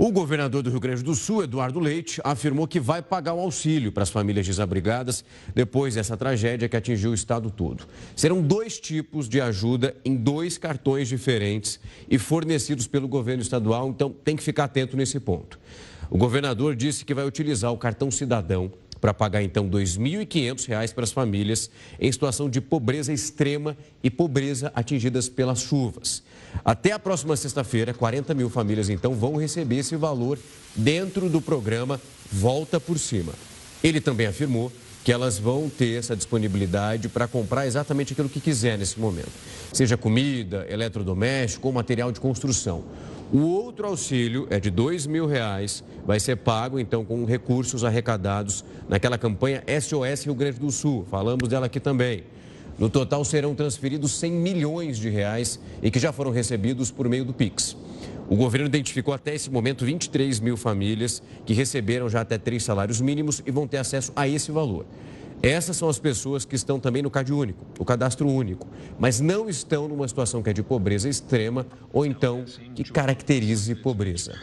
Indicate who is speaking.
Speaker 1: O governador do Rio Grande do Sul, Eduardo Leite, afirmou que vai pagar o auxílio para as famílias desabrigadas depois dessa tragédia que atingiu o estado todo. Serão dois tipos de ajuda em dois cartões diferentes e fornecidos pelo governo estadual, então tem que ficar atento nesse ponto. O governador disse que vai utilizar o cartão cidadão para pagar então R$ 2.500 para as famílias em situação de pobreza extrema e pobreza atingidas pelas chuvas. Até a próxima sexta-feira, 40 mil famílias então vão receber esse valor dentro do programa Volta por Cima. Ele também afirmou que elas vão ter essa disponibilidade para comprar exatamente aquilo que quiser nesse momento, seja comida, eletrodoméstico ou material de construção. O outro auxílio é de dois mil reais, vai ser pago então com recursos arrecadados naquela campanha SOS Rio Grande do Sul. Falamos dela aqui também. No total serão transferidos 100 milhões de reais e que já foram recebidos por meio do Pix. O governo identificou até esse momento 23 mil famílias que receberam já até três salários mínimos e vão ter acesso a esse valor. Essas são as pessoas que estão também no CAD único, o cadastro único, mas não estão numa situação que é de pobreza extrema ou então que caracterize pobreza.